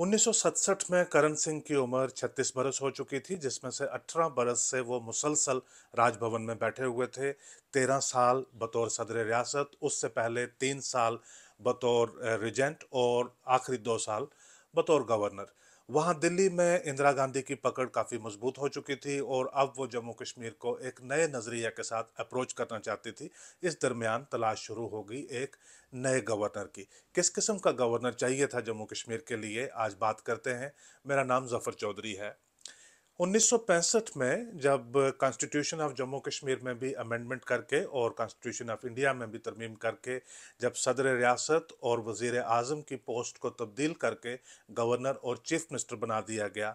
1967 में करण सिंह की उम्र 36 बरस हो चुकी थी जिसमें से 18 बरस से वो मुसलसल राजभवन में बैठे हुए थे 13 साल बतौर सदर रियासत उससे पहले तीन साल बतौर रिजेंट और आखिरी दो साल बतौर गवर्नर वहाँ दिल्ली में इंदिरा गांधी की पकड़ काफ़ी मजबूत हो चुकी थी और अब वो जम्मू कश्मीर को एक नए नज़रिए के साथ अप्रोच करना चाहती थी इस दरमियान तलाश शुरू हो गई एक नए गवर्नर की किस किस्म का गवर्नर चाहिए था जम्मू कश्मीर के लिए आज बात करते हैं मेरा नाम जफ़र चौधरी है उन्नीस में जब कॉन्स्टिट्यूशन ऑफ जम्मू कश्मीर में भी अमेंडमेंट करके और कॉन्स्टिट्यूशन ऑफ इंडिया में भी तरमीम करके जब सदर रियासत और वज़ी अजम की पोस्ट को तब्दील करके गवर्नर और चीफ मिनिस्टर बना दिया गया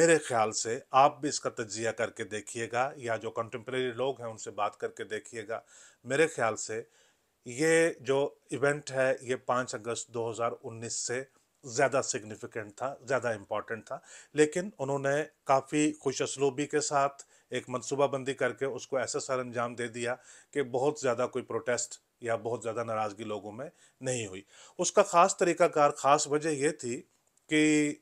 मेरे ख्याल से आप भी इसका तजिया करके देखिएगा या जो कंटेम्प्रेरी लोग हैं उनसे बात करके देखिएगा मेरे ख्याल से ये जो इवेंट है ये पाँच अगस्त दो से ज़्यादा सिग्निफिकेंट था ज़्यादा इम्पॉर्टेंट था लेकिन उन्होंने काफ़ी खुश असलूबी के साथ एक मनसूबाबंदी करके उसको ऐसा सर अंजाम दे दिया कि बहुत ज़्यादा कोई प्रोटेस्ट या बहुत ज़्यादा नाराज़गी लोगों में नहीं हुई उसका ख़ास तरीक़ाकार ख़ास वजह यह थी कि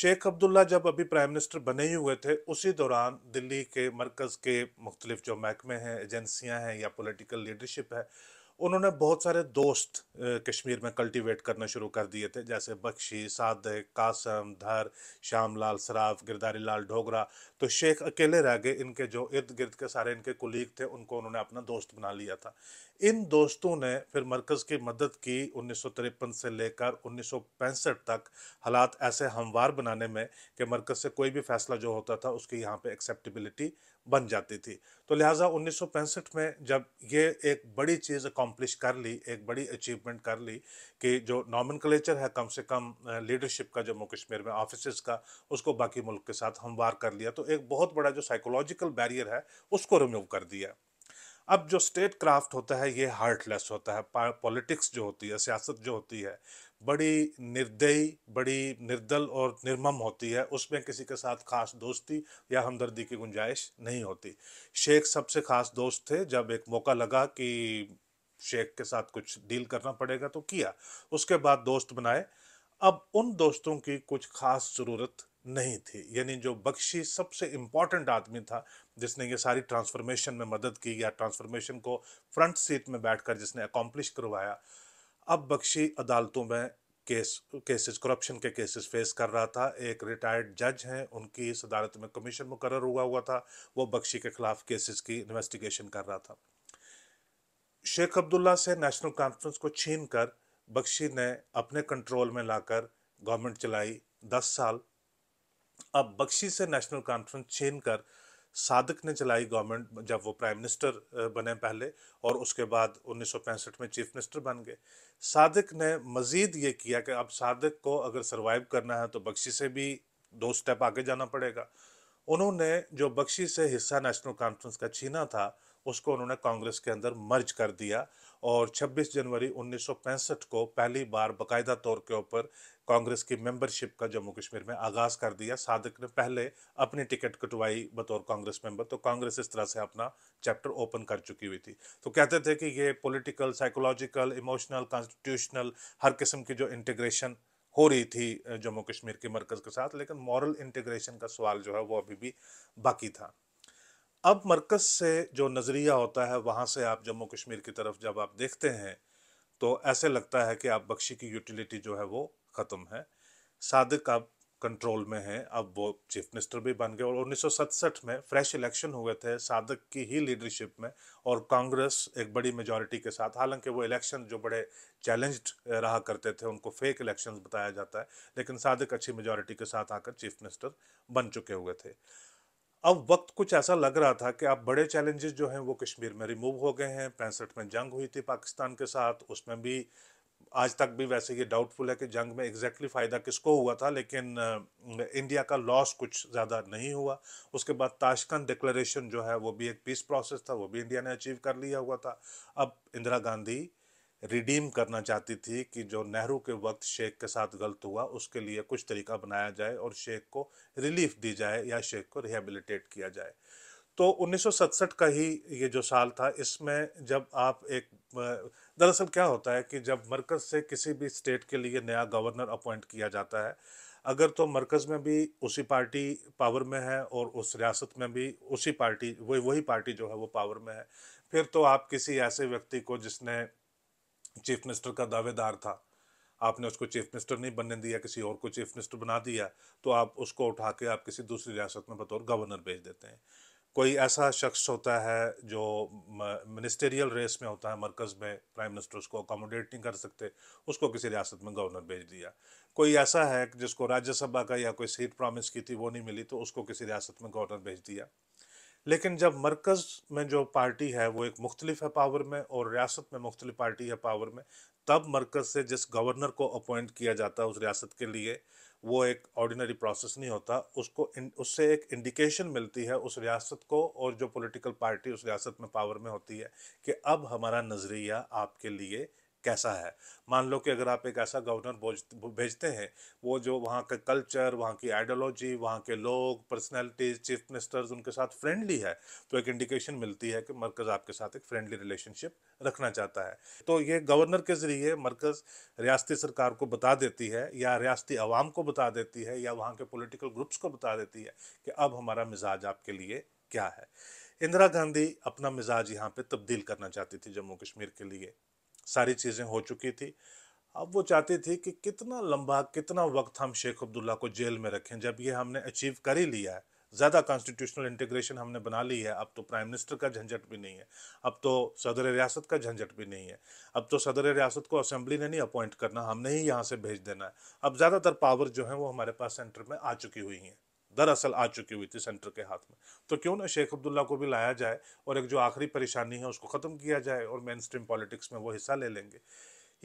शेख अब्दुल्ला जब अभी प्राइम मिनिस्टर बने ही हुए थे उसी दौरान दिल्ली के मरकज़ के मुख्तलिफ जो महकमे हैं एजेंसियां हैं या पॉलिटिकल लीडरशिप है उन्होंने बहुत सारे दोस्त कश्मीर में कल्टीवेट करना शुरू कर दिए थे जैसे बख्शी सादक कासम धर श्याम लाल सराफ गिरदारी लाल ढोगरा तो शेख अकेले रह गए इनके जो इर्द गिर्द के सारे इनके कुलीग थे उनको उन्होंने अपना दोस्त बना लिया था इन दोस्तों ने फिर मरकज़ की मदद की उन्नीस से लेकर उन्नीस तक हालात ऐसे हमवार बनाने में कि मरकज़ से कोई भी फैसला जो होता था उसकी यहाँ पे एक्सेप्टेबिलिटी बन जाती थी तो लिहाजा उन्नीस में जब ये एक बड़ी चीज़ अकॉम्प्लिश कर ली एक बड़ी अचीवमेंट कर ली कि जो नॉमन है कम से कम लीडरशिप का जम्मू कश्मीर में ऑफिस का उसको बाकी मुल्क के साथ हमवार कर लिया तो एक बहुत बड़ा जो साइकोलॉजिकल बैरियर है उसको रिमूव कर दिया अब जो स्टेट क्राफ्ट होता है ये हार्टलेस होता है पॉलिटिक्स जो होती है सियासत जो होती है बड़ी निर्दयी बड़ी निर्दल और निर्मम होती है उसमें किसी के साथ खास दोस्ती या हमदर्दी की गुंजाइश नहीं होती शेख सबसे खास दोस्त थे जब एक मौका लगा कि शेख के साथ कुछ डील करना पड़ेगा तो किया उसके बाद दोस्त बनाए अब उन दोस्तों की कुछ खास ज़रूरत नहीं थी यानी जो बख्शी सबसे इम्पॉर्टेंट आदमी था जिसने ये सारी ट्रांसफॉर्मेशन में मदद की या ट्रांसफॉर्मेशन को फ्रंट सीट में बैठकर जिसने अकॉम्प्लिश करवाया अब बख्शी अदालतों में केस केसेस करप्शन के केसेस फेस कर रहा था एक रिटायर्ड जज हैं उनकी इस अदालत में कमीशन मुकर हुआ हुआ था वो बख्शी के खिलाफ केसेस की इन्वेस्टिगेशन कर रहा था शेख अब्दुल्ला से नेशनल कॉन्फ्रेंस को छीन कर बख्शी ने अपने कंट्रोल में लाकर गवर्नमेंट चलाई दस साल अब बख्शी से नेशनल कॉन्फ्रेंस छीन कर सादक ने चलाई गवर्नमेंट जब वो प्राइम मिनिस्टर बने पहले और उसके बाद उन्नीस में चीफ मिनिस्टर बन गए सादक ने मज़ीद ये किया कि अब सादक को अगर सर्वाइव करना है तो बख्शी से भी दो स्टेप आगे जाना पड़ेगा उन्होंने जो बख्शी से हिस्सा नेशनल कॉन्फ्रेंस का छीना था उसको उन्होंने कांग्रेस के अंदर मर्ज कर दिया और 26 जनवरी 1965 को पहली बार बाकायदा तौर के ऊपर कांग्रेस की मेंबरशिप का जम्मू कश्मीर में आगाज़ कर दिया सादक ने पहले अपनी टिकट कटवाई बतौर कांग्रेस मेंबर तो कांग्रेस इस तरह से अपना चैप्टर ओपन कर चुकी हुई थी तो कहते थे कि ये पॉलिटिकल साइकोलॉजिकल इमोशनल कॉन्स्टिट्यूशनल हर किस्म की जो इंटीग्रेशन हो रही थी जम्मू कश्मीर के मरकज़ के साथ लेकिन मॉरल इंटीग्रेशन का सवाल जो है वो अभी भी बाकी था अब मरकज़ से जो नज़रिया होता है वहाँ से आप जम्मू कश्मीर की तरफ जब आप देखते हैं तो ऐसे लगता है कि आप बख्शी की यूटिलिटी जो है वो ख़त्म है सादक अब कंट्रोल में है अब वो चीफ मिनिस्टर भी बन गए और 1967 में फ्रेश इलेक्शन हुए थे सादक की ही लीडरशिप में और कांग्रेस एक बड़ी मेजॉरिटी के साथ हालांकि वो इलेक्शन जो बड़े चैलेंज रहा करते थे उनको फेक इलेक्शंस बताया जाता है लेकिन सादक अच्छी मेजॉरिटी के साथ आकर चीफ मिनिस्टर बन चुके हुए थे अब वक्त कुछ ऐसा लग रहा था कि अब बड़े चैलेंजेस जो हैं वो कश्मीर में रिमूव हो गए हैं पैंसठ में जंग हुई थी पाकिस्तान के साथ उसमें भी आज तक भी वैसे ये डाउटफुल है कि जंग में एग्जैक्टली exactly फ़ायदा किसको हुआ था लेकिन इंडिया का लॉस कुछ ज़्यादा नहीं हुआ उसके बाद ताशकंद डिक्लेरेशन जो है वो भी एक पीस प्रोसेस था वो भी इंडिया ने अचीव कर लिया हुआ था अब इंदिरा गांधी रिडीम करना चाहती थी कि जो नेहरू के वक्त शेख के साथ गलत हुआ उसके लिए कुछ तरीका बनाया जाए और शेख को रिलीफ दी जाए या शेख को रिहेबिलिटेट किया जाए तो 1967 का ही ये जो साल था इसमें जब आप एक दरअसल क्या होता है कि जब मरकज़ से किसी भी स्टेट के लिए नया गवर्नर अपॉइंट किया जाता है अगर तो मरकज़ में भी उसी पार्टी पावर में है और उस रियासत में भी उसी पार्टी वही वही पार्टी जो है वो पावर में है फिर तो आप किसी ऐसे व्यक्ति को जिसने चीफ मिनिस्टर का दावेदार था आपने उसको चीफ मिनिस्टर नहीं बनने दिया किसी और को चीफ मिनिस्टर बना दिया तो आप उसको उठा के आप किसी दूसरी रियासत में बतौर गवर्नर भेज देते हैं कोई ऐसा शख्स होता है जो मिनिस्टेरियल रेस में होता है मरकज़ में प्राइम मिनिस्टर उसको अकोमोडेट नहीं कर सकते उसको किसी रियासत में गवर्नर भेज दिया कोई ऐसा है जिसको राज्यसभा का या कोई सीट प्रॉमिस की थी वो नहीं मिली तो उसको किसी रियासत में गवर्नर भेज दिया लेकिन जब मरकज़ में जो पार्टी है वो एक मुख्तलिफ है पावर में और रियासत में मुख्तलिफ पार्टी है पावर में तब मरकज़ से जिस गवर्नर को अपॉइंट किया जाता है उस रियासत के लिए वो एक ऑर्डिनरी प्रोसेस नहीं होता उसको उससे एक इंडिकेशन मिलती है उस रियासत को और जो पॉलिटिकल पार्टी उस रियासत में पावर में होती है कि अब हमारा नज़रिया आपके लिए कैसा है मान लो कि अगर आप एक ऐसा गवर्नर भेजते हैं वो जो वहाँ का कल्चर वहाँ की आइडियोलॉजी वहाँ के लोग पर्सनैलिटीज चीफ मिनिस्टर्स उनके साथ फ्रेंडली है तो एक इंडिकेशन मिलती है कि मरकज़ आपके साथ एक फ्रेंडली रिलेशनशिप रखना चाहता है तो ये गवर्नर के ज़रिए मरकज़ रियासती सरकार को बता देती है या रियासती आवाम को बता देती है या वहाँ के पोलिटिकल ग्रुप्स को बता देती है कि अब हमारा मिजाज आपके लिए क्या है इंदिरा गांधी अपना मिजाज यहाँ पे तब्दील करना चाहती थी जम्मू कश्मीर के लिए सारी चीज़ें हो चुकी थी अब वो चाहती थी कि कितना लंबा कितना वक्त हम शेख अब्दुल्ला को जेल में रखें जब ये हमने अचीव कर ही लिया है ज़्यादा कॉन्स्टिट्यूशनल इंटीग्रेशन हमने बना ली है अब तो प्राइम मिनिस्टर का झंझट भी नहीं है अब तो सदर रियासत का झंझट भी नहीं है अब तो सदर रियासत को असेंबली ने नहीं अपॉइंट करना हमने ही यहाँ से भेज देना है अब ज़्यादातर पावर जो है वो हमारे पास सेंटर में आ चुकी हुई हैं दरअसल आ चुकी हुई थी सेंटर के हाथ में तो क्यों ना शेख अब्दुल्ला को भी लाया जाए और एक जो आखिरी परेशानी है उसको ख़त्म किया जाए और मेन स्ट्रीम पॉलिटिक्स में वो हिस्सा ले लेंगे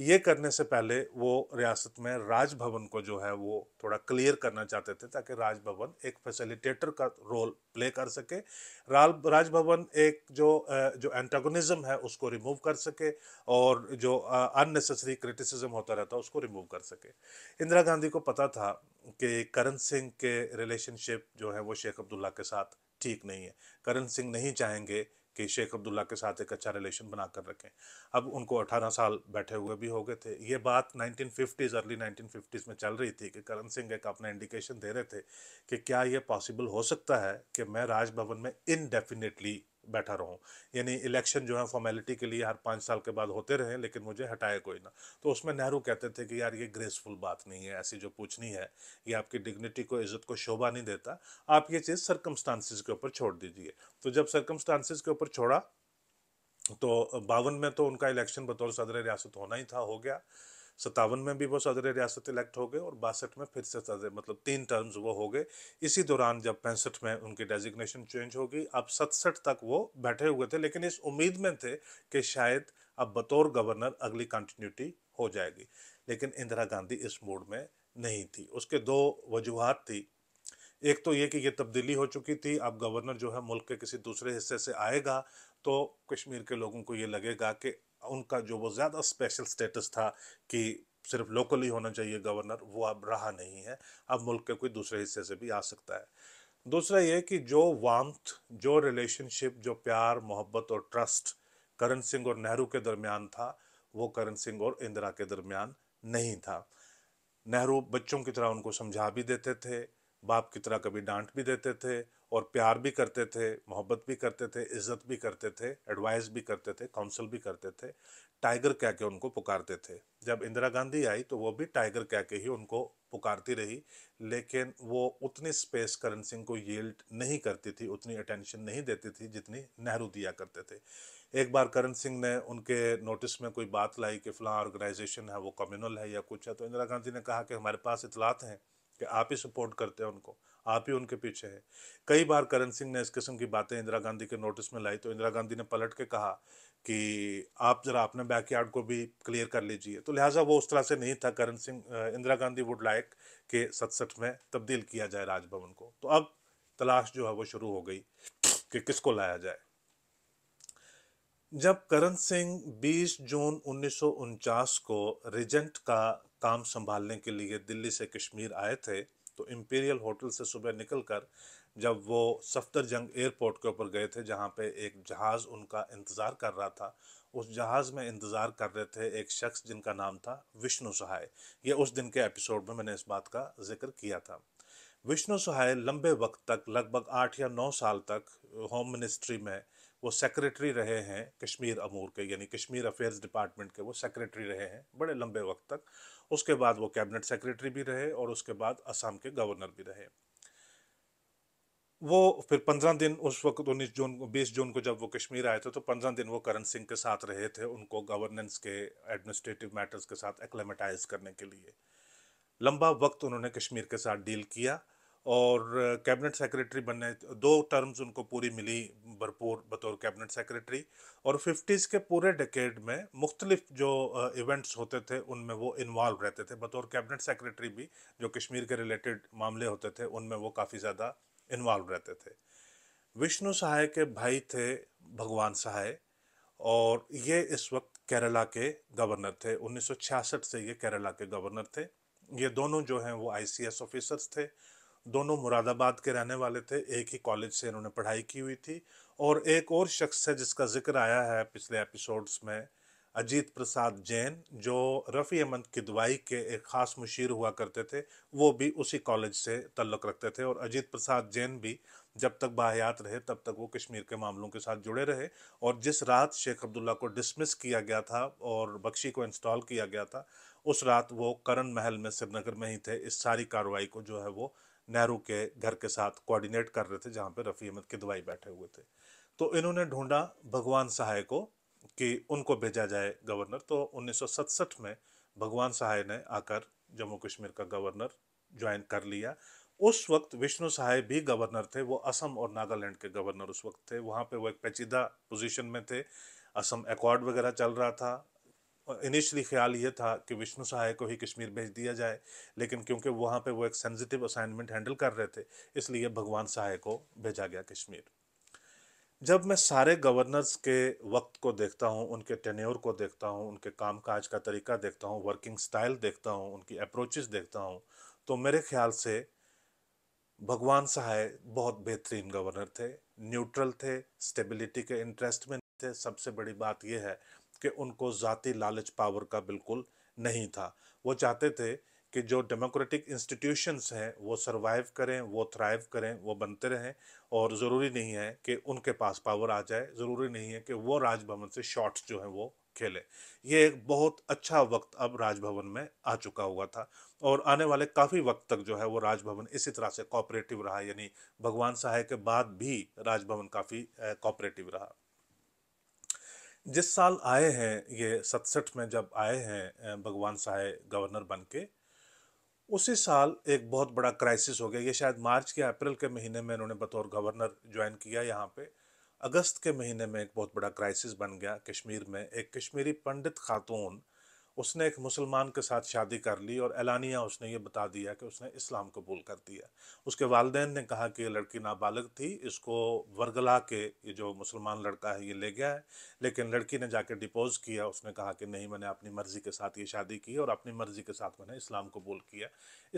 ये करने से पहले वो रियासत में राजभवन को जो है वो थोड़ा क्लियर करना चाहते थे ताकि राजभवन एक फैसिलिटेटर का रोल प्ले कर सके राजभवन एक जो जो एंटागोनिज्म है उसको रिमूव कर सके और जो अननेसेसरी क्रिटिसिज्म होता रहता है उसको रिमूव कर सके इंदिरा गांधी को पता था कि करण सिंह के रिलेशनशिप जो है वो शेख अब्दुल्ला के साथ ठीक नहीं है करण सिंह नहीं चाहेंगे कि शेख अब्दुल्ला के साथ एक अच्छा रिलेशन बना कर रखें अब उनको अठारह साल बैठे हुए भी हो गए थे ये बात 1950s अर्ली 1950s में चल रही थी कि करण सिंह एक अपना इंडिकेशन दे रहे थे कि क्या ये पॉसिबल हो सकता है कि मैं राजभवन में इनडेफिनेटली बैठा रहूँ यानी इलेक्शन जो है फॉर्मेलिटी के लिए हर पाँच साल के बाद होते रहे लेकिन मुझे हटाए कोई ना तो उसमें नेहरू कहते थे कि यार ये ग्रेसफुल बात नहीं है ऐसी जो पूछनी है ये आपकी डिग्निटी को इज्जत को शोभा नहीं देता आप ये चीज़ सरकमस्टांसिस के ऊपर छोड़ दीजिए तो जब सरकमस्टांसिस के ऊपर छोड़ा तो बावन में तो उनका इलेक्शन बतौर सदर रियासत होना ही था हो गया सत्तावन में भी वो सदर रियासत इलेक्ट हो गए और बासठ में फिर से सदर मतलब तीन टर्म्स वो हो गए इसी दौरान जब पैंसठ में उनकी डेजिग्नेशन चेंज होगी अब सतसठ तक वो बैठे हुए थे लेकिन इस उम्मीद में थे कि शायद अब बतौर गवर्नर अगली कंटिन्यूटी हो जाएगी लेकिन इंदिरा गांधी इस मूड में नहीं थी उसके दो वजूहत थी एक तो ये कि ये तब्दीली हो चुकी थी अब गवर्नर जो है मुल्क के किसी दूसरे हिस्से से आएगा तो कश्मीर के लोगों को ये लगेगा कि उनका जो वो ज़्यादा स्पेशल स्टेटस था कि सिर्फ लोकली होना चाहिए गवर्नर वो अब रहा नहीं है अब मुल्क के कोई दूसरे हिस्से से भी आ सकता है दूसरा ये कि जो वामथ जो रिलेशनशिप जो प्यार मोहब्बत और ट्रस्ट करण सिंह और नेहरू के दरमियान था वो करण सिंह और इंदिरा के दरमियान नहीं था नेहरू बच्चों की तरह उनको समझा भी देते थे बाप की तरह कभी डांट भी देते थे और प्यार भी करते थे मोहब्बत भी करते थे इज्जत भी करते थे एडवाइस भी करते थे काउंसिल भी करते थे टाइगर कह के उनको पुकारते थे जब इंदिरा गांधी आई तो वो भी टाइगर कह के ही उनको पुकारती रही लेकिन वो उतनी स्पेस करण सिंह को येल्ट नहीं करती थी उतनी अटेंशन नहीं देती थी जितनी नेहरू दिया करते थे एक बार करण सिंह ने उनके नोटिस में कोई बात लाई कि फिलहाल ऑर्गेनाइजेशन है वो कम्युनल है या कुछ है तो इंदिरा गांधी ने कहा कि हमारे पास इतलात हैं कि आप ही सपोर्ट करते हैं उनको आप ही उनके पीछे है कई बार करण सिंह ने इस किस्म की बातें इंदिरा गांधी के नोटिस में लाई तो इंदिरा गांधी ने पलट के कहा कि आप ज़रा अपने बैकयार्ड को भी क्लियर कर लीजिए तो लिहाजा वो उस तरह से नहीं था करण सिंह इंदिरा गांधी वुड लाइक के सतसठ में तब्दील किया जाए राजभवन को तो अब तलाश जो है वो शुरू हो गई कि किसको लाया जाए जब करण सिंह 20 जून उन्नीस को रिजेंट का काम संभालने के लिए दिल्ली से कश्मीर आए थे तो इम्पीरियल होटल से सुबह निकलकर जब वो सफदरजंग एयरपोर्ट के ऊपर गए थे जहाँ पे एक जहाज़ उनका इंतज़ार कर रहा था उस जहाज़ में इंतज़ार कर रहे थे एक शख्स जिनका नाम था विष्णु सहाय ये उस दिन के एपिसोड में मैंने इस बात का जिक्र किया था विष्णु सहाय लंबे वक्त तक लगभग आठ या नौ साल तक होम मिनिस्ट्री में वो सेक्रेटरी रहे हैं कश्मीर अमूर के यानी कश्मीर अफेयर्स डिपार्टमेंट के वो सेक्रेटरी रहे हैं बड़े लंबे वक्त तक उसके बाद वो कैबिनेट सेक्रेटरी भी रहे और उसके बाद असम के गवर्नर भी रहे वो फिर पंद्रह दिन उस वक्त उन्नीस जून को बीस जून को जब वो कश्मीर आए थे तो पंद्रह दिन वो करण सिंह के साथ रहे थे उनको गवर्नेंस के एडमिनिस्ट्रेटिव मैटर्स के साथ एक्लेमेटाइज करने के लिए लंबा वक्त उन्होंने कश्मीर के साथ डील किया और कैबिनेट सेक्रेटरी बनने दो टर्म्स उनको पूरी मिली भरपूर बतौर कैबिनेट सेक्रेटरी और फिफ्टीज़ के पूरे डेकेड में मुख्तलिफ जो इवेंट्स होते थे उनमें वो इन्वॉल्व रहते थे बतौर कैबिनेट सेक्रेटरी भी जो कश्मीर के रिलेटेड मामले होते थे उनमें वो काफ़ी ज़्यादा इन्वॉल्व रहते थे विष्णु सहाय के भाई थे भगवान सहाय और ये इस वक्त केरला के गवर्नर थे 1966 से ये केरला के गवर्नर थे ये दोनों जो हैं वो आईसीएस ऑफिसर्स थे दोनों मुरादाबाद के रहने वाले थे एक ही कॉलेज से इन्होंने पढ़ाई की हुई थी और एक और शख्स है जिसका जिक्र आया है पिछले एपिसोड्स में अजीत प्रसाद जैन जो रफ़ी अहमद किदवाई के एक ख़ास मुशीर हुआ करते थे वो भी उसी कॉलेज से तल्लक़ रखते थे और अजीत प्रसाद जैन भी जब तक बाहयात रहे तब तक वो कश्मीर के मामलों के साथ जुड़े रहे और जिस रात शेख अब्दुल्ला को डिसमिस किया गया था और बख्शी को इंस्टॉल किया गया था उस रात वो करण महल में श्रीनगर में ही थे इस सारी कार्रवाई को जो है वो नेहरू के घर के साथ कोऑर्डिनेट कर रहे थे जहाँ पे रफ़ी अहमद के दवाई बैठे हुए थे तो इन्होंने ढूंढा भगवान सहाय को कि उनको भेजा जाए गवर्नर तो 1967 में भगवान सहाय ने आकर जम्मू कश्मीर का गवर्नर ज्वाइन कर लिया उस वक्त विष्णु सहाय भी गवर्नर थे वो असम और नागालैंड के गवर्नर उस वक्त थे वहाँ पे वो एक पेचीदा पोजीशन में थे असम अकॉर्ड वगैरह चल रहा था इनिशियली ख्याल ये था कि विष्णु सहाय को ही कश्मीर भेज दिया जाए लेकिन क्योंकि वहाँ पे वो एक सेंसिटिव असाइनमेंट हैंडल कर रहे थे इसलिए भगवान सहाय को भेजा गया कश्मीर जब मैं सारे गवर्नर्स के वक्त को देखता हूँ उनके टेन्योर को देखता हूँ उनके कामकाज का तरीका देखता हूँ वर्किंग स्टाइल देखता हूँ उनकी अप्रोचेस देखता हूँ तो मेरे ख्याल से भगवान सहाय बहुत बेहतरीन गवर्नर थे न्यूट्रल थे स्टेबिलिटी के इंटरेस्ट में थे सबसे बड़ी बात यह है कि उनको ज़ाती लालच पावर का बिल्कुल नहीं था वो चाहते थे कि जो डेमोक्रेटिक इंस्टीट्यूशंस हैं वो सरवाइव करें वो थ्राइव करें वो बनते रहें और ज़रूरी नहीं है कि उनके पास पावर आ जाए ज़रूरी नहीं है कि वो राजभवन से शॉट्स जो हैं वो खेलें ये एक बहुत अच्छा वक्त अब राजभवन में आ चुका हुआ था और आने वाले काफ़ी वक्त तक जो है वो राजभवन इसी तरह से कॉपरेटिव रहा यानी भगवान सहाय के बाद भी राजभवन काफ़ी कॉपरेटिव रहा जिस साल आए हैं ये सतसठ में जब आए हैं भगवान साहे गवर्नर बन के उसी साल एक बहुत बड़ा क्राइसिस हो गया ये शायद मार्च के अप्रैल के महीने में इन्होंने बतौर गवर्नर ज्वाइन किया यहाँ पे अगस्त के महीने में एक बहुत बड़ा क्राइसिस बन गया कश्मीर में एक कश्मीरी पंडित खातून उसने एक मुसलमान के साथ शादी कर ली और एलानिया उसने ये बता दिया कि उसने इस्लाम कबूल कर दिया उसके वालदेन ने कहा कि ये लड़की नाबालग थी इसको वर्गला के ये जो मुसलमान लड़का है ये ले गया है लेकिन लड़की ने जाकर डिपोज किया उसने कहा कि नहीं मैंने अपनी मर्ज़ी के साथ ये शादी की और अपनी मर्ज़ी के साथ मैंने इस्लाम कबूल किया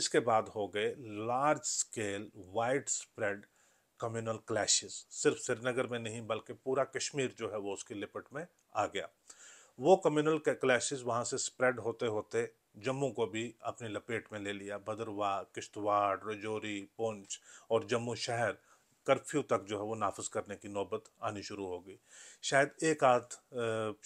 इसके बाद हो गए large scale wide spread communal clash सिर्फ श्रीनगर में नहीं बल्कि पूरा कश्मीर जो है वो उसकी लिपट में आ गया वो कम्युनल क्लैशेस वहाँ से स्प्रेड होते होते जम्मू को भी अपनी लपेट में ले लिया भद्रवाह किश्तवाड़ रजौरी पुंछ और जम्मू शहर कर्फ्यू तक जो है वो नाफज करने की नौबत आनी शुरू हो गई शायद एक आध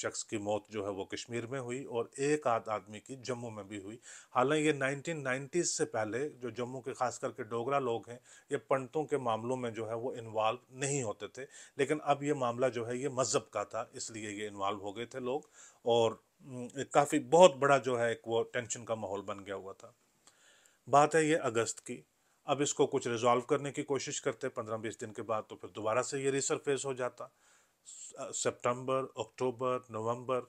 शख्स की मौत जो है वो कश्मीर में हुई और एक आध आदमी की जम्मू में भी हुई हालांकि ये 1990s से पहले जो जम्मू के खास करके डोगरा लोग हैं ये पंडितों के मामलों में जो है वो इन्वॉल्व नहीं होते थे लेकिन अब ये मामला जो है ये मज़हब का था इसलिए ये इन्वॉल्व हो गए थे लोग और काफ़ी बहुत बड़ा जो है एक वो टेंशन का माहौल बन गया हुआ था बात है ये अगस्त की अब इसको कुछ रिजॉल्व करने की कोशिश करते पंद्रह बीस दिन के बाद तो फिर दोबारा से ये रिसरफेस हो जाता सितंबर अक्टूबर नवंबर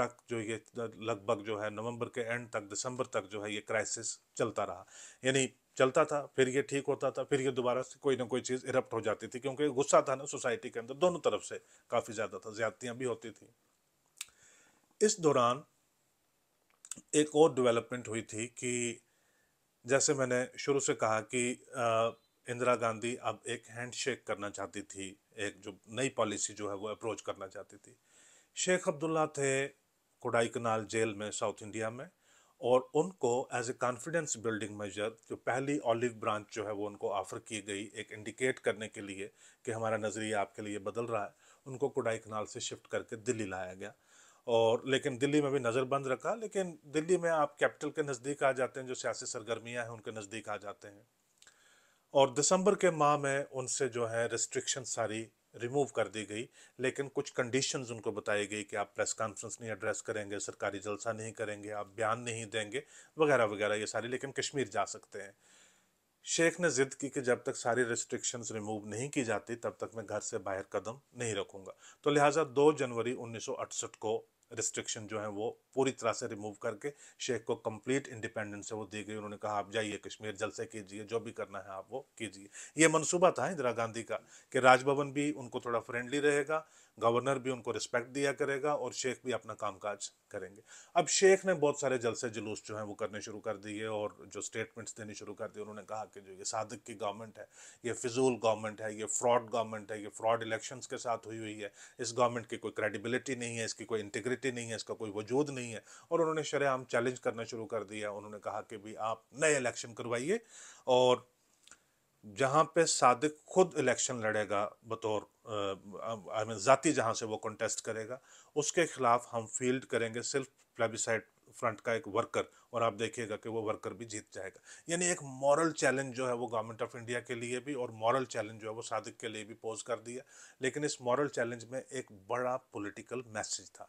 तक जो ये लगभग जो है नवंबर के एंड तक दिसंबर तक जो है ये क्राइसिस चलता रहा यानी चलता था फिर ये ठीक होता था फिर ये दोबारा से कोई ना कोई चीज़ इरप्ट हो जाती थी क्योंकि गुस्सा था ना सोसाइटी के अंदर दोनों तरफ से काफ़ी ज़्यादा था ज्यादतियाँ भी होती थी इस दौरान एक और डेवलपमेंट हुई थी कि जैसे मैंने शुरू से कहा कि इंदिरा गांधी अब एक हैंडशेक करना चाहती थी एक जो नई पॉलिसी जो है वो अप्रोच करना चाहती थी शेख अब्दुल्ला थे कोडाई कनाल जेल में साउथ इंडिया में और उनको as a confidence building measure जो पहली ऑलिव ब्रांच जो है वो उनको ऑफ़र की गई एक इंडिकेट करने के लिए कि हमारा नज़रिया आपके लिए बदल रहा है उनको कोडाई कनाल से शिफ्ट करके दिल्ली लाया गया और लेकिन दिल्ली में भी नज़रबंद रखा लेकिन दिल्ली में आप कैपिटल के नज़दीक आ जाते हैं जो सियासी सरगर्मियाँ हैं उनके नज़दीक आ जाते हैं और दिसंबर के माह में उनसे जो है रिस्ट्रिक्शन सारी रिमूव कर दी गई लेकिन कुछ कंडीशंस उनको बताई गई कि आप प्रेस कॉन्फ्रेंस नहीं एड्रेस करेंगे सरकारी जलसा नहीं करेंगे आप बयान नहीं देंगे वगैरह वगैरह ये सारी लेकिन कश्मीर जा सकते हैं शेख ने ज़िद की कि जब तक सारी रिस्ट्रिक्शंस रिमूव नहीं की जाती तब तक मैं घर से बाहर कदम नहीं रखूँगा तो लिहाजा दो जनवरी 1968 को रिस्ट्रिक्शन जो है वो पूरी तरह से रिमूव करके शेख को कंप्लीट इंडिपेंडेंस है वो दी गई उन्होंने कहा आप जाइए कश्मीर जलसे कीजिए जो भी करना है आप वो कीजिए ये मनसूबा था इंदिरा गांधी का कि राजभवन भी उनको थोड़ा फ्रेंडली रहेगा गवर्नर भी उनको रिस्पेक्ट दिया करेगा और शेख भी अपना कामकाज करेंगे अब शेख ने बहुत सारे जलसे जुलूस जो हैं वो करने शुरू कर दिए और जो स्टेटमेंट्स देने शुरू कर दिए उन्होंने कहा कि जो ये सादक की गवर्नमेंट है ये फिजूल गवर्नमेंट है ये फ्रॉड गवर्नमेंट है ये फ्रॉड इलेक्शंस के साथ हुई हुई है इस गवर्नमेंट की कोई क्रेडिबिलिटी नहीं है इसकी कोई इंटीग्रिटी नहीं है इसका कोई वजूद नहीं है और उन्होंने शरेआम चैलेंज करना शुरू कर दिया उन्होंने कहा कि भाई आप नए इलेक्शन करवाइए और जहाँ पे सादिक खुद इलेक्शन लड़ेगा बतौर आई मीन ज़ाती जहाँ से वो कंटेस्ट करेगा उसके खिलाफ हम फील्ड करेंगे सिर्फ प्लेबिसाइड फ्रंट का एक वर्कर और आप देखिएगा कि वो वर्कर भी जीत जाएगा यानी एक मॉरल चैलेंज जो है वो गवर्नमेंट ऑफ इंडिया के लिए भी और मॉरल चैलेंज जो है वो सादिक के लिए भी पोज कर दिया लेकिन इस मॉरल चैलेंज में एक बड़ा पॉलिटिकल मैसेज था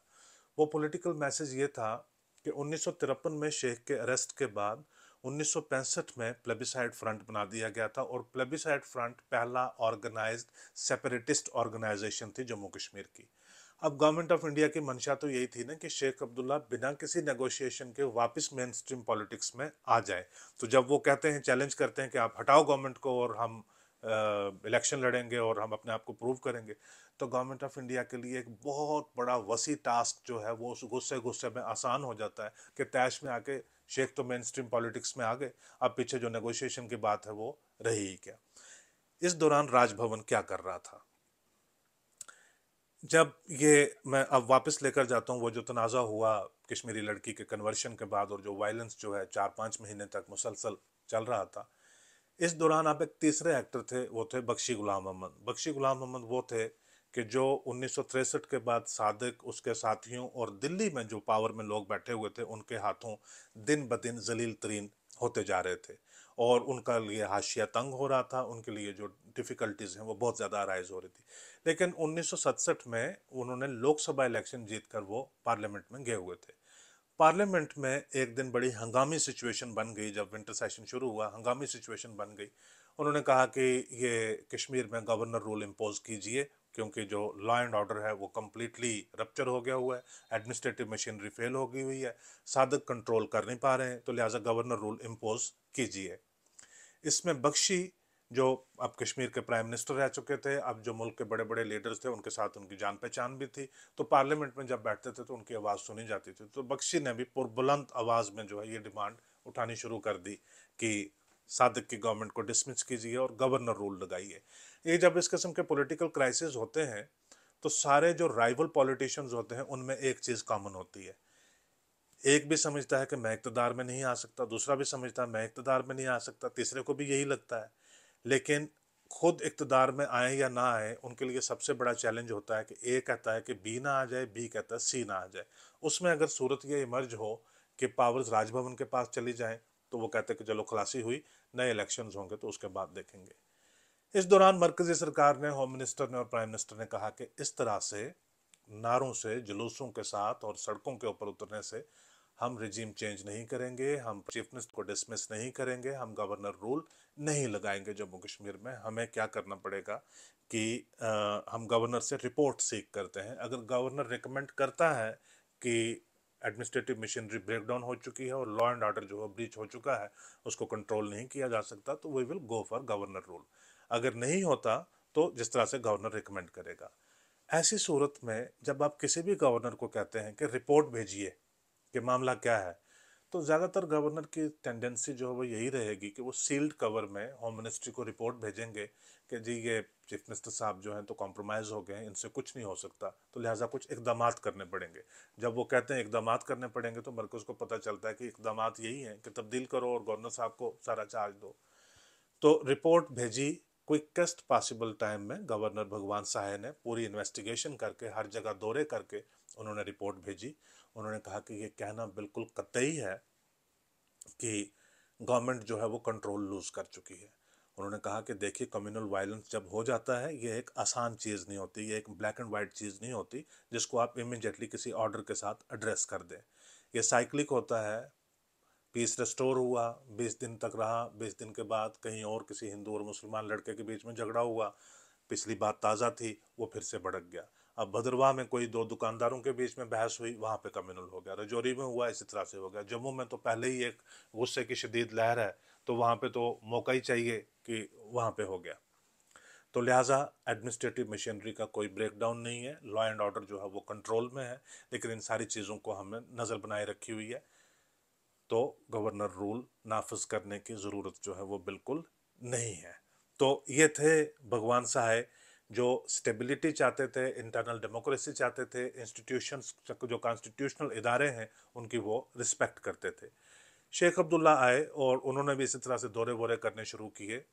वो पॉलिटिकल मैसेज ये था कि उन्नीस में शेख के अरेस्ट के बाद उन्नीस में प्लेबिसाइड फ्रंट बना दिया गया था और प्लेबिसाइड फ्रंट पहला ऑर्गेनाइज्ड सेपरेटिस्ट ऑर्गेनाइजेशन थी जम्मू कश्मीर की अब गवर्नमेंट ऑफ इंडिया की मंशा तो यही थी ना कि शेख अब्दुल्ला बिना किसी नेगोशिएशन के वापस मेन स्ट्रीम पॉलिटिक्स में आ जाए तो जब वो कहते हैं चैलेंज करते हैं कि आप हटाओ गवर्नमेंट को और हम इलेक्शन लड़ेंगे और हम अपने आप को प्रूव करेंगे तो गवर्नमेंट ऑफ इंडिया के लिए एक बहुत बड़ा वसी टास्क जो है वो उस गुस्से गुस्से में आसान हो जाता है कि तैश में आके शेख तो मेन स्ट्रीम पॉलिटिक्स में आ गए अब पीछे जो नेगोशिएशन की बात है वो रही ही क्या इस दौरान राजभवन क्या कर रहा था जब ये मैं अब वापस लेकर जाता हूँ वो जो तनाज़ा हुआ कश्मीरी लड़की के कन्वर्शन के बाद और जो वायलेंस जो है चार पाँच महीने तक मुसलसल चल रहा था इस दौरान आप एक तीसरे एक्टर थे वो थे बख्शी गुलाम अहमद बख्शी गुलाम अहमद वो थे कि जो उन्नीस के बाद सादक उसके साथियों और दिल्ली में जो पावर में लोग बैठे हुए थे उनके हाथों दिन ब दिन जलील तरीन होते जा रहे थे और उनका लिए हाशिया तंग हो रहा था उनके लिए जो डिफ़िकल्टीज़ हैं वो बहुत ज़्यादा राइज हो रही थी लेकिन उन्नीस में उन्होंने लोकसभा इलेक्शन जीत कर वो पार्लियामेंट में गए हुए थे पार्लियामेंट में एक दिन बड़ी हंगामी सिचुएशन बन गई जब विंटर सेशन शुरू हुआ हंगामी सिचुएशन बन गई उन्होंने कहा कि ये कश्मीर में गवर्नर रूल इम्पोज़ कीजिए क्योंकि जो लॉ एंड ऑर्डर है वो कम्प्लीटली रप्चर हो गया हुआ है एडमिनिस्ट्रेटिव मशीनरी फेल हो गई हुई है सादक कंट्रोल कर नहीं पा रहे हैं तो लिहाजा गवर्नर रूल इम्पोज कीजिए इसमें बख्शी जो अब कश्मीर के प्राइम मिनिस्टर रह चुके थे अब जो मुल्क के बड़े बड़े लीडर्स थे उनके साथ उनकी जान पहचान भी थी तो पार्लियामेंट में जब बैठते थे तो उनकी आवाज़ सुनी जाती थी तो बख्शी ने भी पुरबुलंद आवाज़ में जो है ये डिमांड उठानी शुरू कर दी कि सादक की गवर्नमेंट को डिसमिस कीजिए और गवर्नर रूल लगाइए ये जब इस किस्म के पॉलिटिकल क्राइसिस होते हैं तो सारे जो राइवल पॉलिटिशियंस होते हैं उनमें एक चीज़ कॉमन होती है एक भी समझता है कि मैं इकतदार में नहीं आ सकता दूसरा भी समझता है मैं इकतदार में नहीं आ सकता तीसरे को भी यही लगता है लेकिन खुद इकतदार में आए या ना आए उनके लिए सबसे बड़ा चैलेंज होता है कि ए कहता है कि बी ना आ जाए बी कहता है सी ना आ जाए उसमें अगर सूरत यह इमर्ज हो कि पावर्स राजभवन के पास चली जाएँ तो वो कहते हैं कि चलो खलासी हुई नए इलेक्शंस होंगे तो उसके बाद देखेंगे इस दौरान मरकजी सरकार ने होम मिनिस्टर ने और प्राइम मिनिस्टर ने कहा कि इस तरह से नारों से जुलूसों के साथ और सड़कों के ऊपर उतरने से हम रिजीम चेंज नहीं करेंगे हम चीफ मिनिस्टर को डिसमिस नहीं करेंगे हम गवर्नर रूल नहीं लगाएंगे जम्मू कश्मीर में हमें क्या करना पड़ेगा कि आ, हम गवर्नर से रिपोर्ट सीख करते हैं अगर गवर्नर रिकमेंड करता है कि एडमिनिस्ट्रेटिव मशीनरी ब्रेकडाउन हो चुकी है और लॉ एंड ऑर्डर जो है ब्रीच हो चुका है उसको कंट्रोल नहीं किया जा सकता तो we will go for governor rule अगर नहीं होता तो जिस तरह से गवर्नर रिकमेंड करेगा ऐसी सूरत में जब आप किसी भी गवर्नर को कहते हैं कि रिपोर्ट भेजिए कि मामला क्या है तो ज़्यादातर गवर्नर की टेंडेंसी जो है वो यही रहेगी कि वो सील्ड कवर में होम मिनिस्ट्री को रिपोर्ट भेजेंगे कि जी ये चीफ मिनिस्टर साहब जो हैं तो कॉम्प्रोमाइज़ हो गए हैं इनसे कुछ नहीं हो सकता तो लिहाजा कुछ इकदाम करने पड़ेंगे जब वो कहते हैं इकदाम करने पड़ेंगे तो मरकज़ को पता चलता है कि इकदाम यही हैं कि तब्दील करो और गवर्नर साहब को सारा चार्ज दो तो रिपोर्ट भेजी क्विकेस्ट पॉसिबल टाइम में गवर्नर भगवान सहाय ने पूरी इन्वेस्टिगेशन करके हर जगह दौरे करके उन्होंने रिपोर्ट भेजी उन्होंने कहा कि ये कहना बिल्कुल कतई है कि गवर्नमेंट जो है वो कंट्रोल लूज़ कर चुकी है उन्होंने कहा कि देखिए कम्युनल वायलेंस जब हो जाता है ये एक आसान चीज़ नहीं होती ये एक ब्लैक एंड वाइट चीज़ नहीं होती जिसको आप इमिजिएटली किसी ऑर्डर के साथ एड्रेस कर दें ये साइकिलिक होता है पीस रेस्टोर हुआ बीस दिन तक रहा बीस दिन के बाद कहीं और किसी हिंदू और मुसलमान लड़के के बीच में झगड़ा हुआ पिछली बात ताज़ा थी वो फिर से भड़क गया अब भद्रवाह में कोई दो दुकानदारों के बीच में बहस हुई वहाँ पे कम्युनल हो गया रजौरी में हुआ इसी तरह से हो गया जम्मू में तो पहले ही एक गुस्से की शदीद लहर है तो वहाँ पे तो मौका ही चाहिए कि वहाँ पे हो गया तो लिहाजा एडमिनिस्ट्रेटिव मशीनरी का कोई ब्रेकडाउन नहीं है लॉ एंड ऑर्डर जो है वो कंट्रोल में है लेकिन इन सारी चीज़ों को हमने नज़र बनाए रखी हुई है तो गवर्नर रूल नाफज करने की ज़रूरत जो है वो बिल्कुल नहीं है तो ये थे भगवान सहाय जो स्टेबिलिटी चाहते थे इंटरनल डेमोक्रेसी चाहते थे इंस्टीट्यूशन जो कॉन्स्टिट्यूशनल इदारे हैं उनकी वो रिस्पेक्ट करते थे शेख अब्दुल्ला आए और उन्होंने भी इसी तरह से दौरे वोरे करने शुरू किए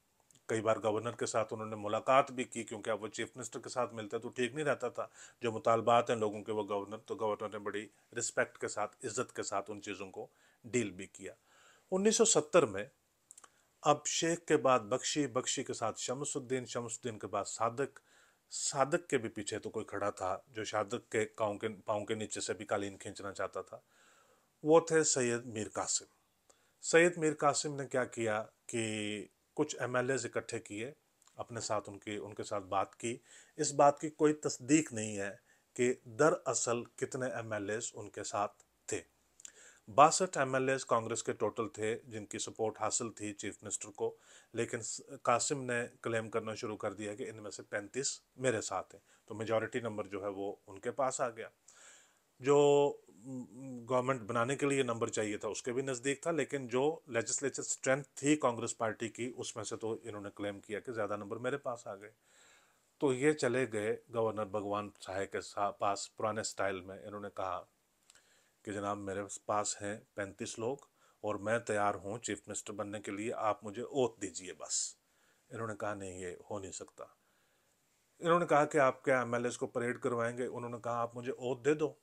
कई बार गवर्नर के साथ उन्होंने मुलाकात भी की क्योंकि अब वो चीफ मिनिस्टर के साथ मिलते तो ठीक नहीं रहता था जो मुतालबात हैं लोगों के वो गवर्नर तो गवर्नर ने बड़ी रिस्पेक्ट के साथ इज़्ज़त के साथ उन चीज़ों को डील भी किया 1970 में अब शेख के बाद बख्शी बख्शी के साथ शमसुद्दीन शमसुद्दीन के बाद सादक सादक के भी पीछे तो कोई खड़ा था जो सादक के काउ के पाँव के नीचे से भी कालीन खींचना चाहता था वो थे सैयद मीर कासिम सैयद मीर कासिम ने क्या किया कि कुछ एम इकट्ठे किए अपने साथ उनकी उनके साथ बात की इस बात की कोई तस्दीक नहीं है कि दरअसल कितने एम उनके साथ थे बासठ एम कांग्रेस के टोटल थे जिनकी सपोर्ट हासिल थी चीफ मिनिस्टर को लेकिन कासिम ने क्लेम करना शुरू कर दिया कि इनमें से पैंतीस मेरे साथ हैं तो मेजॉरिटी नंबर जो है वो उनके पास आ गया जो गवर्नमेंट बनाने के लिए नंबर चाहिए था उसके भी नज़दीक था लेकिन जो लेजिस्लेचर स्ट्रेंथ थी कांग्रेस पार्टी की उसमें से तो इन्होंने क्लेम किया कि ज़्यादा नंबर मेरे पास आ गए तो ये चले गए गवर्नर भगवान साहे के पास पुराने स्टाइल में इन्होंने कहा कि जनाब मेरे पास हैं पैंतीस लोग और मैं तैयार हूँ चीफ मिनिस्टर बनने के लिए आप मुझे ओत दीजिए बस इन्होंने कहा नहीं ये हो नहीं सकता इन्होंने कहा कि आप क्या एम को परेड करवाएंगे उन्होंने कहा आप मुझे ओत दे दो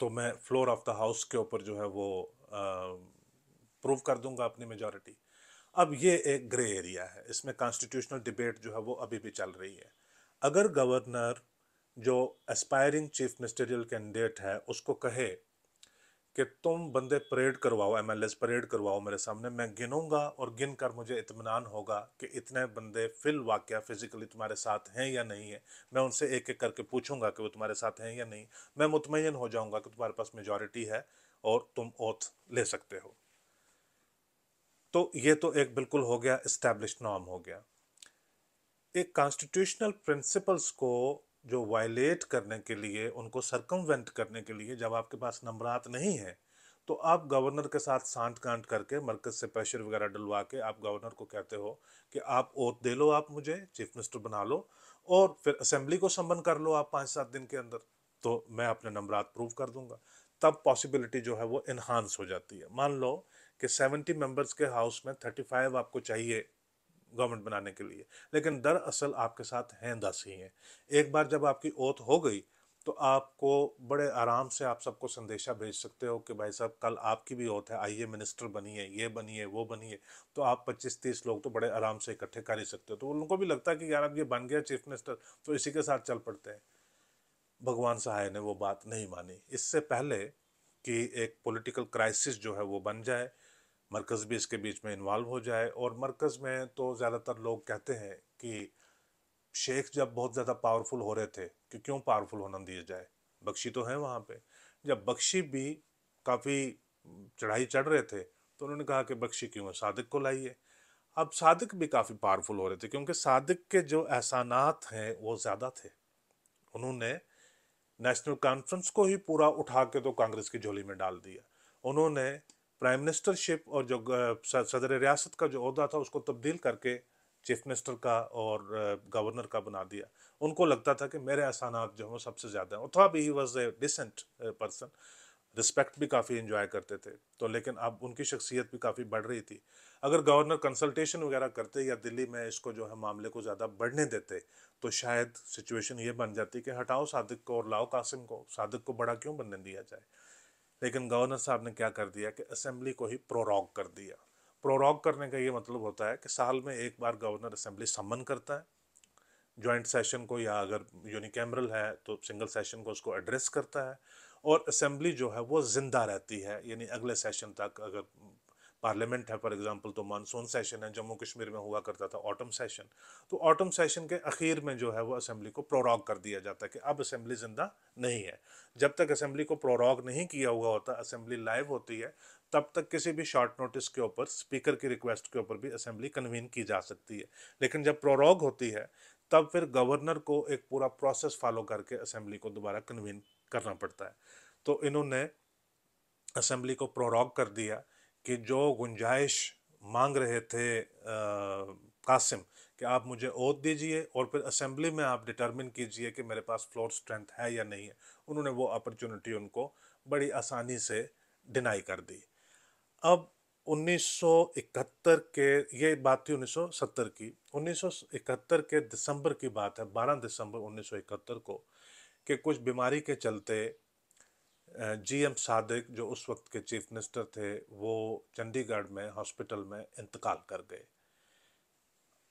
तो मैं फ्लोर ऑफ द हाउस के ऊपर जो है वो प्रूव कर दूंगा अपनी मेजोरिटी अब ये एक ग्रे एरिया है इसमें कॉन्स्टिट्यूशनल डिबेट जो है वो अभी भी चल रही है अगर गवर्नर जो एस्पायरिंग चीफ मिनिस्टेरियल कैंडिडेट है उसको कहे कि तुम बंदे परेड करवाओ एम एल परेड करवाओ मेरे सामने मैं गिनूंगा और गिन कर मुझे इतमान होगा कि इतने बंदे फिल वाक़ फ़िज़िकली तुम्हारे साथ हैं या नहीं है मैं उनसे एक एक करके पूछूंगा कि वो तुम्हारे साथ हैं या नहीं मैं मुतमिन हो जाऊंगा कि तुम्हारे पास मेजॉरिटी है और तुम ओथ ले सकते हो तो ये तो एक बिल्कुल हो गया इस्टेब्लिश नॉर्म हो गया एक कॉन्स्टिट्यूशनल प्रिंसिपल्स को जो वायलेट करने के लिए उनको सरकमवेंट करने के लिए जब आपके पास नंबरात नहीं है तो आप गवर्नर के साथ सांट कांट करके मरकज से प्रेशर वगैरह डलवा के आप गवर्नर को कहते हो कि आप ओत दे लो आप मुझे चीफ मिनिस्टर बना लो और फिर असेंबली को सम्बन कर लो आप पाँच सात दिन के अंदर तो मैं अपने नंबरात प्रूव कर दूंगा तब पॉसिबिलिटी जो है वो इन्हांस हो जाती है मान लो कि सेवेंटी मेंबर्स के हाउस में थर्टी फाइव आपको चाहिए गवर्नमेंट बनाने के लिए लेकिन दरअसल आपके साथ हैं दस ही हैं एक बार जब आपकी ओत हो गई तो आपको बड़े आराम से आप सबको संदेशा भेज सकते हो कि भाई साहब कल आपकी भी होता है आइए मिनिस्टर बनिए ये बनिए वो बनिए तो आप पच्चीस तीस लोग तो बड़े आराम से इकट्ठे कर ही सकते हो तो उन लोगों को भी लगता है कि यार अब ये बन गया चीफ मिनिस्टर तो इसी के साथ चल पड़ते हैं भगवान सहाय ने वो बात नहीं मानी इससे पहले कि एक पॉलिटिकल क्राइसिस जो है वो बन जाए मरकज़ भी इसके बीच में इन्वॉल्व हो जाए और मरकज़ में तो ज़्यादातर लोग कहते हैं कि शेख जब बहुत ज़्यादा पावरफुल हो रहे थे कि क्यों पावरफुल होना दिए जाए बख्शी तो हैं वहाँ पे जब बख्शी भी काफ़ी चढ़ाई चढ़ रहे थे तो उन्होंने कहा कि बख्शी क्यों है सादक को लाइए अब सादक भी काफ़ी पावरफुल हो रहे थे क्योंकि सादक के जो एहसानात हैं वो ज़्यादा थे उन्होंने नेशनल कॉन्फ्रेंस को ही पूरा उठा के तो कांग्रेस की झोली में डाल दिया उन्होंने प्राइम मिनिस्टरशिप और जो सदर रियासत का जो अहदा था उसको तब्दील करके चीफ मिनिस्टर का और गवर्नर का बना दिया उनको लगता था कि मेरे एहसानात जो हैं सबसे ज़्यादा हैं और था भी ही was a decent person respect भी काफ़ी इन्जॉय करते थे तो लेकिन अब उनकी शख्सियत भी काफ़ी बढ़ रही थी अगर गवर्नर कंसल्टेशन वगैरह करते या दिल्ली में इसको जो है मामले को ज़्यादा बढ़ने देते तो शायद सिचुएशन ये बन जाती कि हटाओ सादिक को और लाओ कासिम को सादिक को बड़ा क्यों बनने दिया जाए लेकिन गवर्नर साहब ने क्या कर दिया कि असेंबली को ही प्रोरॉग कर दिया प्रोरॉग करने का ये मतलब होता है कि साल में एक बार गवर्नर असेंबली सम्मन करता है जॉइंट सेशन को या अगर यूनिकैमरल है तो सिंगल सेशन को उसको एड्रेस करता है और असेंबली जो है वो ज़िंदा रहती है यानी अगले सेशन तक अगर पार्लियामेंट है फॉर एग्जांपल तो मानसून सेशन है जम्मू कश्मीर में हुआ करता था ऑटम सेशन तो ऑटम सेशन के अखीर में जो है वो असेंबली को प्रोरॉग कर दिया जाता है कि अब असेंबली जिंदा नहीं है जब तक असेंबली को प्रोरॉग नहीं किया हुआ होता असेंबली लाइव होती है तब तक किसी भी शॉर्ट नोटिस के ऊपर स्पीकर की रिक्वेस्ट के ऊपर भी असेंबली कन्वीन की जा सकती है लेकिन जब प्रोरॉग होती है तब फिर गवर्नर को एक पूरा प्रोसेस फॉलो करके असेंबली को दोबारा कन्वीन करना पड़ता है तो इन्होंने असेंबली को प्रोरॉग कर दिया कि जो गुंजाइश मांग रहे थे कासिम कि आप मुझे ओत दीजिए और फिर असम्बली में आप डिटर्मिन कीजिए कि मेरे पास फ्लोर स्ट्रेंथ है या नहीं है उन्होंने वो अपॉर्चुनिटी उनको बड़ी आसानी से डिनाई कर दी अब 1971 के ये बात थी 1970 की 1971 के दिसंबर की बात है 12 दिसंबर 1971 को कि कुछ बीमारी के चलते जी एम सादिक जो उस वक्त के चीफ मिनिस्टर थे वो चंडीगढ़ में हॉस्पिटल में इंतकाल कर गए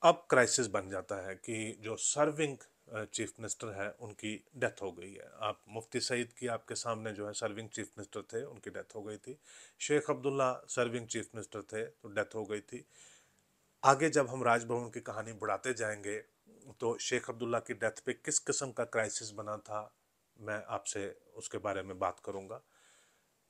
अब क्राइसिस बन जाता है कि जो सर्विंग चीफ मिनिस्टर है उनकी डेथ हो गई है आप मुफ्ती सईद की आपके सामने जो है सर्विंग चीफ मिनिस्टर थे उनकी डेथ हो गई थी Sheikh Abdullah serving chief minister थे तो डेथ हो गई थी आगे जब हम राजभवन की कहानी बढ़ाते जाएंगे तो शेख अब्दुल्ला की डेथ पे किस किस्म का क्राइसिस बना था मैं आपसे उसके बारे में बात करूंगा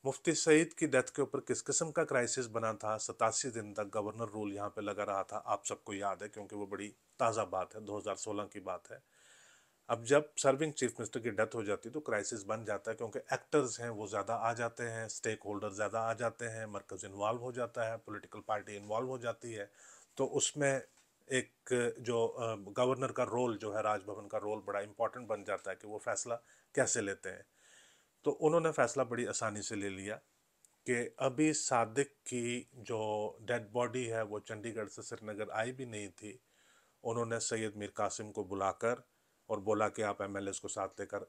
मुफ्ती सईद की डेथ के ऊपर किस किस्म का क्राइसिस बना था सतासी दिन तक गवर्नर रूल यहाँ पे लगा रहा था आप सबको याद है क्योंकि वो बड़ी ताज़ा बात है 2016 की बात है अब जब सर्विंग चीफ मिनिस्टर की डेथ हो जाती तो क्राइसिस बन जाता है क्योंकि एक्टर्स हैं वो ज़्यादा आ जाते हैं स्टेक होल्डर ज़्यादा आ जाते हैं मरकज़ इन्वॉल्व हो जाता है पोलिटिकल पार्टी इन्वॉल्व हो जाती है तो उसमें एक जो गवर्नर का रोल जो है राजभवन का रोल बड़ा इम्पोर्टेंट बन जाता है कि वो फैसला कैसे लेते हैं तो उन्होंने फैसला बड़ी आसानी से ले लिया कि अभी सादिक की जो डेड बॉडी है वो चंडीगढ़ से श्रीनगर आई भी नहीं थी उन्होंने सैयद मीर कासिम को बुलाकर और बोला कि आप एम को साथ लेकर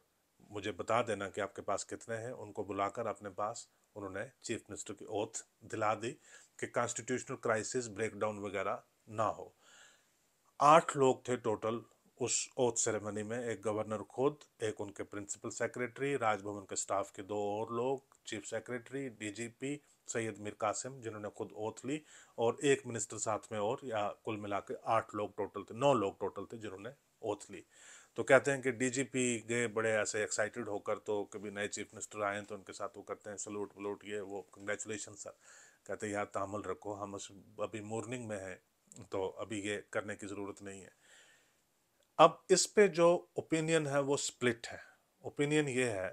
मुझे बता देना कि आपके पास कितने हैं उनको बुलाकर अपने पास उन्होंने चीफ मिनिस्टर की ओथ दिला दी कि कॉन्स्टिट्यूशनल क्राइसिस ब्रेकडाउन वगैरह ना हो आठ लोग थे टोटल उस ओथ सेरेमनी में एक गवर्नर खुद एक उनके प्रिंसिपल सेक्रेटरी राजभवन के स्टाफ के दो और लोग chief secretary DGP Syed Mir Qasim जिन्होंने खुद ओथ ली और एक मिनिस्टर साथ में और या कुल मिला के आठ लोग टोटल थे नौ लोग टोटल थे जिन्होंने ओथ ली तो कहते हैं कि डीजीपी गए बड़े ऐसे एक्साइटेड होकर तो कभी नए चीफ मिनिस्टर आए तो उनके साथ वो करते हैं सलूट वलूट ये वो कंग्रेचुलेशन सर कहते हैं यार तामल रखो हम उस अभी मॉर्निंग में हैं तो अभी ये करने की ज़रूरत नहीं है अब इस पे जो ओपिनियन है वो स्प्लिट है ओपिनियन ये है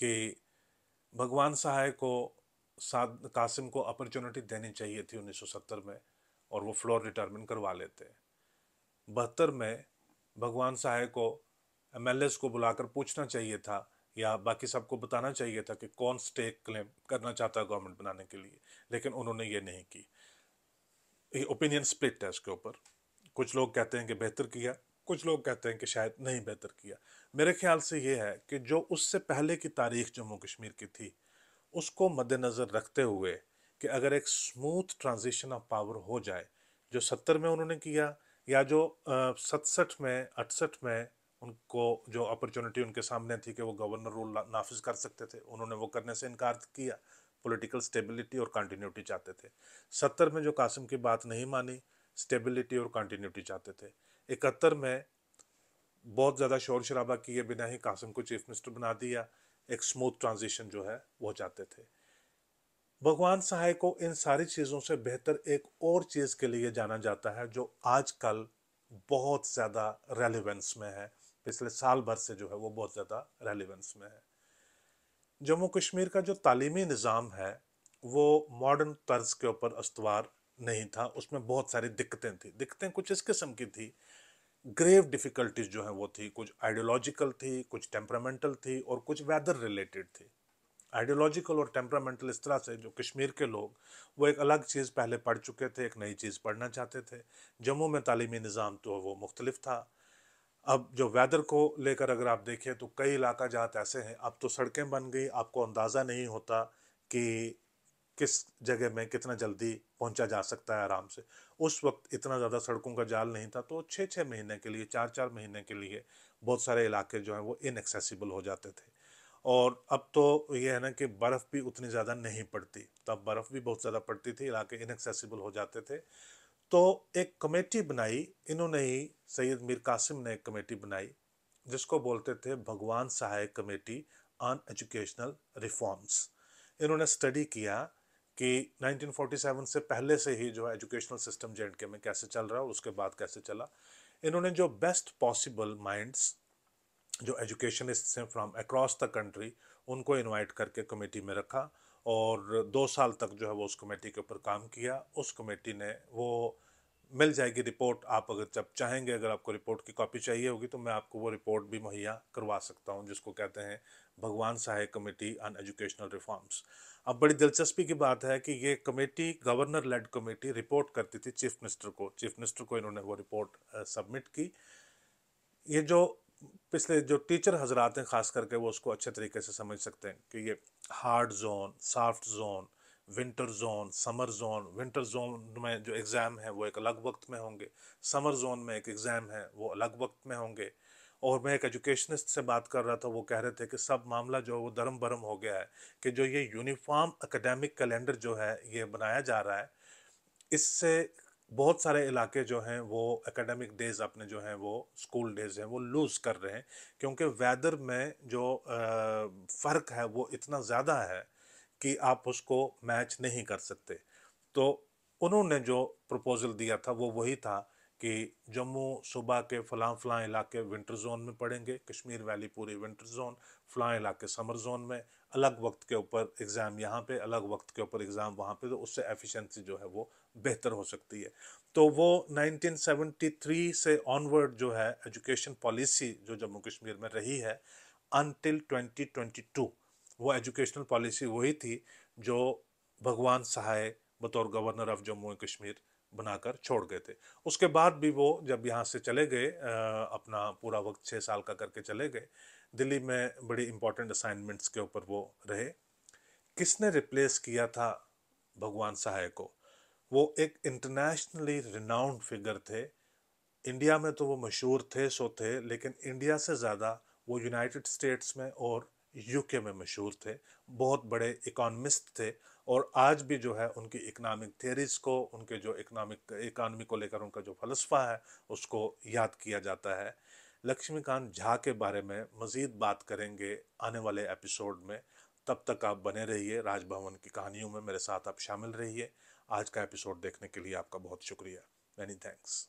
कि भगवान सहाय को साद कासिम को अपॉर्चुनिटी देनी चाहिए थी 1970 में और वो फ्लोर डिटर्मिन करवा लेते बहत्तर में भगवान सहाय को एम को बुलाकर पूछना चाहिए था या बाकी सबको बताना चाहिए था कि कौन स्टेक क्लेम करना चाहता है गवर्नमेंट बनाने के लिए लेकिन उन्होंने ये नहीं की ओपिनियन स्प्लिट है इसके ऊपर कुछ लोग कहते हैं कि बेहतर किया कुछ लोग कहते हैं कि शायद नहीं बेहतर किया मेरे ख्याल से ये है कि जो उससे पहले की तारीख जम्मू कश्मीर की थी उसको मद्देनज़र रखते हुए कि अगर एक स्मूथ ट्रांजिशन ऑफ पावर हो जाए जो सत्तर में उन्होंने किया या जो सतसठ में अड़सठ में उनको जो अपॉर्चुनिटी उनके सामने थी कि वो गवर्नर रूल नाफिज कर सकते थे उन्होंने वो करने से इनकार किया पॉलिटिकल स्टेबिलिटी और कंटिन्यूटी चाहते थे सत्तर में जो कासिम की बात नहीं मानी स्टेबिलिटी और कंटिन्यूटी चाहते थे इकहत्तर में बहुत ज़्यादा शोर शराबा किए बिना ही कासिम को चीफ मिनिस्टर बना दिया एक स्मूथ ट्रांजिशन जो है वो चाहते थे भगवान सहाय को इन सारी चीज़ों से बेहतर एक और चीज़ के लिए जाना जाता है जो आजकल बहुत ज़्यादा रेलिवेंस में है पिछले साल भर से जो है वो बहुत ज़्यादा रेलिवेंस में है जम्मू कश्मीर का जो तालीमी निज़ाम है वो मॉडर्न तर्ज के ऊपर अस्तवार नहीं था उसमें बहुत सारी दिक्कतें थी दिक्कतें कुछ इस किस्म की थी ग्रेव डिफ़िकल्टीज जो हैं वो थी कुछ आइडियोलॉजिकल थी कुछ टेम्परामेंटल थी और कुछ वेदर रिलेटेड थी आइडियोलॉजिकल और टेम्परामेंटल इस तरह से जो कश्मीर के लोग वो एक अलग चीज़ पहले पढ़ चुके थे एक नई चीज़ पढ़ना चाहते थे जम्मू में तालीमी निज़ाम तो वो मुख्तलिफ था अब जो वेदर को लेकर अगर आप देखें तो कई इलाका जात ऐसे हैं अब तो सड़कें बन गई आपको अंदाज़ा नहीं होता कि किस जगह में कितना जल्दी पहुंचा जा सकता है आराम से उस वक्त इतना ज़्यादा सड़कों का जाल नहीं था तो छः छः महीने के लिए चार चार महीने के लिए बहुत सारे इलाके जो हैं वो इनएक्सेसिबल हो जाते थे और अब तो ये है ना कि बर्फ़ भी उतनी ज़्यादा नहीं पड़ती तब बर्फ़ भी बहुत ज़्यादा पड़ती थी इलाके इनएक्सेसिबल हो जाते थे तो एक कमेटी बनाई इन्होंने ही सैयद मीर कासिम ने एक कमेटी बनाई जिसको बोलते थे भगवान सहायक कमेटी ऑन एजुकेशनल रिफॉर्म्स इन्होंने स्टडी किया कि 1947 से पहले से ही जो है एजुकेशनल सिस्टम जे के में कैसे चल रहा है और उसके बाद कैसे चला इन्होंने जो बेस्ट पॉसिबल माइंड्स जो एजुकेशनिस्ट हैं फ्रॉम अक्रॉस द कंट्री उनको इनवाइट करके कमेटी में रखा और दो साल तक जो है वो उस कमेटी के ऊपर काम किया उस कमेटी ने वो मिल जाएगी रिपोर्ट आप अगर जब चाहेंगे अगर आपको रिपोर्ट की कॉपी चाहिए होगी तो मैं आपको वो रिपोर्ट भी मुहैया करवा सकता हूँ जिसको कहते हैं भगवान सहायक कमेटी ऑन एजुकेशनल रिफॉर्म्स अब बड़ी दिलचस्पी की बात है कि ये committee governor led committee report करती थी चीफ मिनिस्टर को चीफ मिनिस्टर को इन्होंने वो रिपोर्ट सबमिट की ये जो पिछले जो टीचर हजरात हैं ख़ास करके वो उसको अच्छे तरीके से समझ सकते हैं कि ये hard zone soft zone winter zone summer zone winter zone में जो एग्ज़ाम है वो एक अलग वक्त में होंगे समर जोन में एक एग्ज़ाम है वो अलग वक्त में होंगे और मैं एक एजुकेशनिस्ट से बात कर रहा था वो कह रहे थे कि सब मामला जो है वो धर्म भरम हो गया है कि जो ये यूनिफॉर्म एकेडमिक कैलेंडर जो है ये बनाया जा रहा है इससे बहुत सारे इलाके जो हैं वो एकेडमिक डेज़ अपने जो हैं वो स्कूल डेज़ हैं वो लूज़ कर रहे हैं क्योंकि वेदर में जो फ़र्क है वो इतना ज़्यादा है कि आप उसको मैच नहीं कर सकते तो उन्होंने जो प्रपोज़ल दिया था वो वही था कि जम्मू सुबह के फ़लाँ फलां इलाके विंटर जोन में पड़ेंगे कश्मीर वैली पूरी विंटर जोन फ़लाँ इलाके समर जोन में अलग वक्त के ऊपर एग्ज़ाम यहाँ पे अलग वक्त के ऊपर एग्ज़ाम वहाँ पे तो उससे एफिशिएंसी जो है वो बेहतर हो सकती है तो वो 1973 से ऑनवर्ड जो है एजुकेशन पॉलिसी जो जम्मू कश्मीर में रही है अनटिल 2022 वो एजुकेशनल पॉलिसी वही थी जो भगवान सहाय बतौर governor of Jammu and Kashmir बनाकर छोड़ गए थे उसके बाद भी वो जब यहाँ से चले गए अपना पूरा वक्त छः साल का करके चले गए दिल्ली में बड़ी इम्पोर्टेंट असाइनमेंट्स के ऊपर वो रहे किसने रिप्लेस किया था भगवान सहाय को वो एक इंटरनेशनली रिनाउंड फिगर थे इंडिया में तो वो मशहूर थे सो थे लेकिन इंडिया से ज़्यादा वो यूनाइटेड स्टेट्स में और यूके में मशहूर थे बहुत बड़े इकोनमिस्ट थे और आज भी जो है उनकी इकनॉमिक थेरीज को उनके जो इकनॉमिक इकानमी को लेकर उनका जो फलसफा है उसको याद किया जाता है लक्ष्मीकांत झा के बारे में मज़ीद बात करेंगे आने वाले एपिसोड में तब तक आप बने रहिए राजभवन की कहानियों में मेरे साथ आप शामिल रहिए आज का एपिसोड देखने के लिए आपका बहुत शुक्रिया मैनी थैंक्स